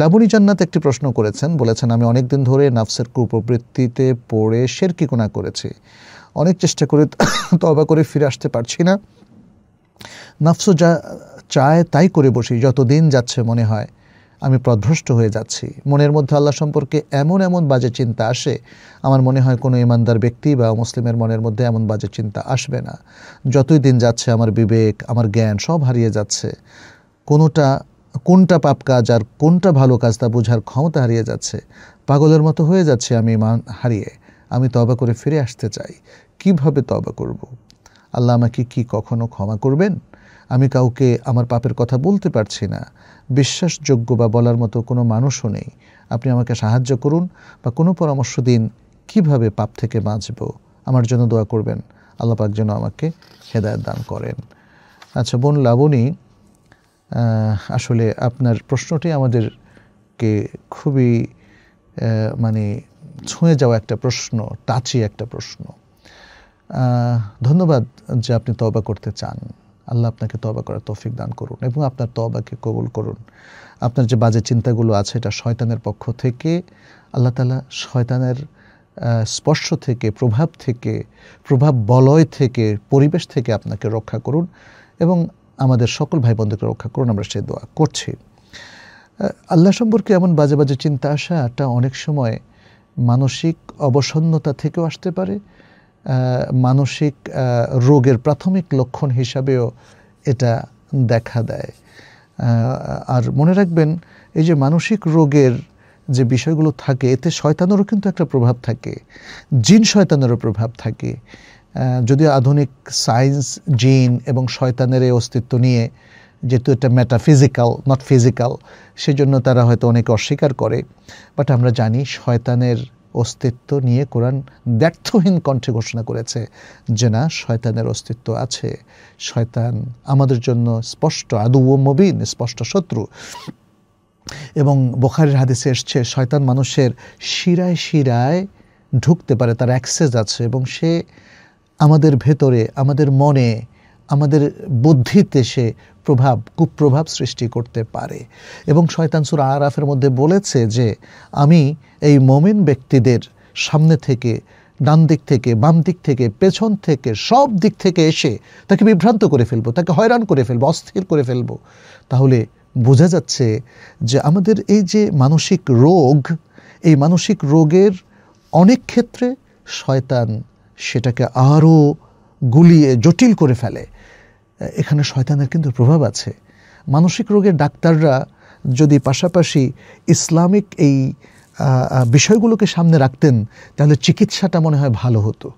লাবণী জান্নাত একটি প্রশ্ন করেছেন বলেছেন আমি অনেক দিন ধরে নাফসের কুপ্রবৃত্তিতে পড়ে শেরকি কোনা করেছি অনেক চেষ্টা করে তবা করে ফিরে আসতে পারছি না নাফসো যা চায় তাই করে বসি যত দিন যাচ্ছে মনে হয় আমি প্রভ্রষ্ট হয়ে যাচ্ছি মনের মধ্যে আল্লাহ সম্পর্কে এমন এমন বাজে চিন্তা আসে আমার মনে হয় কোনো ইমানদার ব্যক্তি বা মুসলিমের মনের মধ্যে এমন বাজে চিন্তা আসবে না যতই দিন যাচ্ছে আমার বিবেক আমার জ্ঞান সব হারিয়ে যাচ্ছে কোনোটা কোনটা পাপ কাজ আর কোনটা ভালো কাজ তা বোঝার ক্ষমতা হারিয়ে যাচ্ছে পাগলের মতো হয়ে যাচ্ছে আমি মান হারিয়ে আমি তবা করে ফিরে আসতে চাই কিভাবে তবা করব। আল্লাহ আমাকে কি কখনো ক্ষমা করবেন আমি কাউকে আমার পাপের কথা বলতে পারছি না বিশ্বাসযোগ্য বা বলার মতো কোনো মানুষও নেই আপনি আমাকে সাহায্য করুন বা কোনো পরামর্শ দিন কিভাবে পাপ থেকে বাঁচব আমার জন্য দোয়া করবেন আল্লাপাক যেন আমাকে হেদায়ত দান করেন আচ্ছা বোন লাবণী আসলে আপনার প্রশ্নটি আমাদেরকে খুবই মানে ছুঁয়ে যাওয়া একটা প্রশ্ন টাচি একটা প্রশ্ন ধন্যবাদ যে আপনি তবা করতে চান আল্লাহ আপনাকে তবা করার তৌফিক দান করুন এবং আপনার তবাকে কবুল করুন আপনার যে বাজে চিন্তাগুলো আছে এটা শয়তানের পক্ষ থেকে আল্লাহ তালা শয়তানের স্পর্শ থেকে প্রভাব থেকে প্রভাব বলয় থেকে পরিবেশ থেকে আপনাকে রক্ষা করুন এবং আমাদের সকল ভাই বন্ধুকে রক্ষা করুন আমরা সে দোয়া করছি আল্লাহ সম্পর্কে এমন বাজে বাজে চিন্তা আসাটা অনেক সময় মানসিক অবসন্নতা থেকেও আসতে পারে মানসিক রোগের প্রাথমিক লক্ষণ হিসাবেও এটা দেখা দেয় আর মনে রাখবেন এই যে মানসিক রোগের যে বিষয়গুলো থাকে এতে শয়তানেরও কিন্তু একটা প্রভাব থাকে জিন শয়তানেরও প্রভাব থাকে যদিও আধুনিক সায়েন্স জিন এবং শয়তানের এই অস্তিত্ব নিয়ে যেহেতু এটা মেটাফিজিক্যাল নট ফিজিক্যাল সেজন্য তারা হয়তো অনেকে অস্বীকার করে বাট আমরা জানি শয়তানের অস্তিত্ব নিয়ে কোরআন ব্যর্থহীন কণ্ঠে ঘোষণা করেছে যে না শয়তানের অস্তিত্ব আছে শয়তান আমাদের জন্য স্পষ্ট আদু ও মবিন স্পষ্ট শত্রু এবং বোখারের হাদিসে এসছে শয়তান মানুষের শিরায় শিরায় ঢুকতে পারে তার অ্যাক্সেস আছে এবং সে আমাদের ভেতরে আমাদের মনে আমাদের বুদ্ধিতে সে প্রভাব কুপ্রভাব সৃষ্টি করতে পারে এবং শয়তানসুর আরাফের মধ্যে বলেছে যে আমি এই মোমেন ব্যক্তিদের সামনে থেকে ডান দিক থেকে বাম দিক থেকে পেছন থেকে সব দিক থেকে এসে তাকে বিভ্রান্ত করে ফেলবো তাকে হয়রান করে ফেলবো অস্থির করে ফেলবো তাহলে বোঝা যাচ্ছে যে আমাদের এই যে মানসিক রোগ এই মানসিক রোগের অনেক ক্ষেত্রে শয়তান সেটাকে আরও গুলিয়ে জটিল করে ফেলে এখানে শয়তানের কিন্তু প্রভাব আছে মানসিক রোগের ডাক্তাররা যদি পাশাপাশি ইসলামিক এই বিষয়গুলোকে সামনে রাখতেন তাহলে চিকিৎসাটা মনে হয় ভালো হতো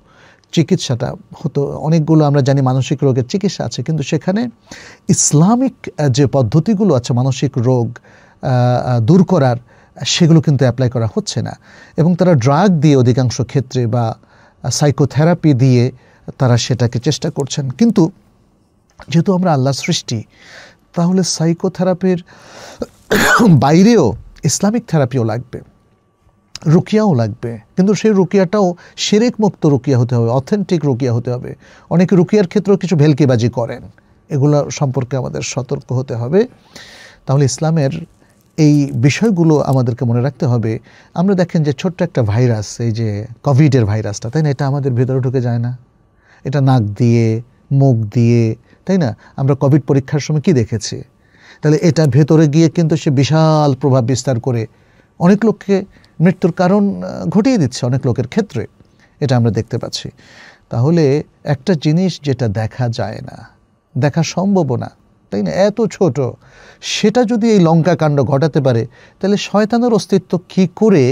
চিকিৎসাটা হতো অনেকগুলো আমরা জানি মানসিক রোগের চিকিৎসা আছে কিন্তু সেখানে ইসলামিক যে পদ্ধতিগুলো আছে মানসিক রোগ দূর করার সেগুলো কিন্তু অ্যাপ্লাই করা হচ্ছে না এবং তারা ড্রাগ দিয়ে অধিকাংশ ক্ষেত্রে বা সাইকোথেরাপি দিয়ে তারা সেটাকে চেষ্টা করছেন কিন্তু যেহেতু আমরা আল্লাহ সৃষ্টি তাহলে সাইকোথেরাপির বাইরেও ইসলামিক থেরাপিও লাগবে রুকিয়াও লাগবে কিন্তু সেই রুকিয়াটাও সেরেক মুক্ত রুকিয়া হতে হবে অথেন্টিক রুকিয়া হতে হবে অনেকে রুকিয়ার ক্ষেত্রেও কিছু ভেলকিবাজি করেন এগুলো সম্পর্কে আমাদের সতর্ক হতে হবে তাহলে ইসলামের এই বিষয়গুলো আমাদেরকে মনে রাখতে হবে আমরা দেখেন যে ছোট্ট একটা ভাইরাস এই যে কোভিডের ভাইরাসটা তাই না এটা আমাদের ভেতরে ঢুকে যায় না এটা নাক দিয়ে মুখ দিয়ে তাই না আমরা কোভিড পরীক্ষার সময় কি দেখেছি তাহলে এটা ভেতরে গিয়ে কিন্তু সে বিশাল প্রভাব বিস্তার করে অনেক লোককে মৃত্যুর কারণ ঘটিয়ে দিচ্ছে অনেক লোকের ক্ষেত্রে এটা আমরা দেখতে পাচ্ছি তাহলে একটা জিনিস যেটা দেখা যায় না দেখা সম্ভব না তাই না এত ছোট সেটা যদি এই লঙ্কা কাণ্ড ঘটাতে পারে তাহলে শয়তানের অস্তিত্ব কি করে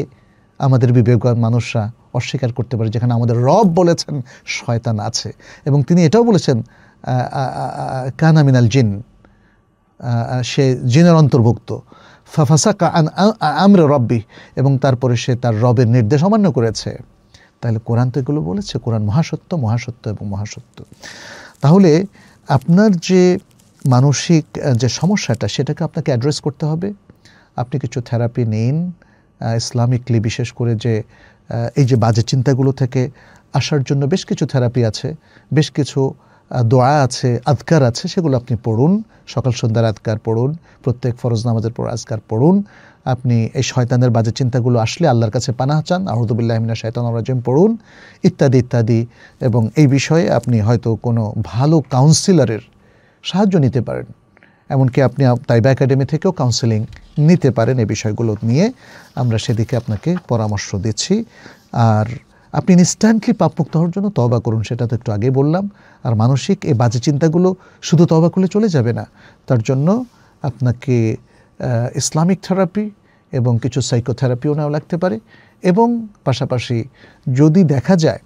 আমাদের বিবেকবান মানুষরা অস্বীকার করতে পারে যেখানে আমাদের রব বলেছেন শয়তান আছে এবং তিনি এটাও বলেছেন কানামিনাল জিন সে জিনের অন্তর্ভুক্ত ফাফাসা কান আমরে রব্বি এবং তারপরে সে তার রবের নির্দেশ অমান্য করেছে তাহলে কোরআন তো এগুলো বলেছে কোরআন মহাসত্য মহাসত্য এবং মহাসত্য তাহলে আপনার যে মানসিক যে সমস্যাটা সেটাকে আপনাকে অ্যাড্রেস করতে হবে আপনি কিছু থেরাপি নিন ইসলামিকলি বিশেষ করে যে এই যে বাজে চিন্তাগুলো থেকে আসার জন্য বেশ কিছু থেরাপি আছে বেশ কিছু দোয়া আছে আধকার আছে সেগুলো আপনি পড়ুন সকাল সন্ধ্যার আধকার পড়ুন প্রত্যেক ফরজ নামাজের পর আজকার পড়ুন আপনি এই শয়তানের বাজে চিন্তাগুলো আসলে আল্লাহর কাছে পানাহ চান আহমদুবিল্লাহ মিনা শয়তান রাজিম পড়ুন ইত্যাদি ইত্যাদি এবং এই বিষয়ে আপনি হয়তো কোনো ভালো কাউন্সিলারের সাহায্য নিতে পারেন এমনকি আপনি তাইবা একাডেমি থেকেও কাউন্সেলিং নিতে পারেন এ বিষয়গুলো নিয়ে আমরা সেদিকে আপনাকে পরামর্শ দিচ্ছি আর আপনি ইনস্ট্যান্টলি পাপমুক্ত হওয়ার জন্য তবা করুন সেটা তো একটু আগে বললাম আর মানসিক এই বাজে চিন্তাগুলো শুধু তবা করলে চলে যাবে না তার জন্য আপনাকে ইসলামিক থেরাপি এবং কিছু সাইকোথেরাপিও নেওয়া লাগতে পারে এবং পাশাপাশি যদি দেখা যায়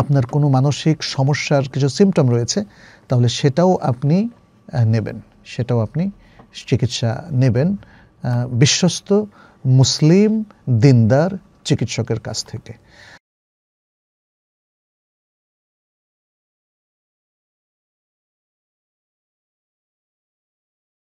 আপনার কোনো মানসিক সমস্যার কিছু সিমটম রয়েছে তাহলে সেটাও আপনি নেবেন সেটাও আপনি চিকিৎসা নেবেন বিশ্বস্ত মুসলিম দিনদার চিকিৎসকের কাছ থেকে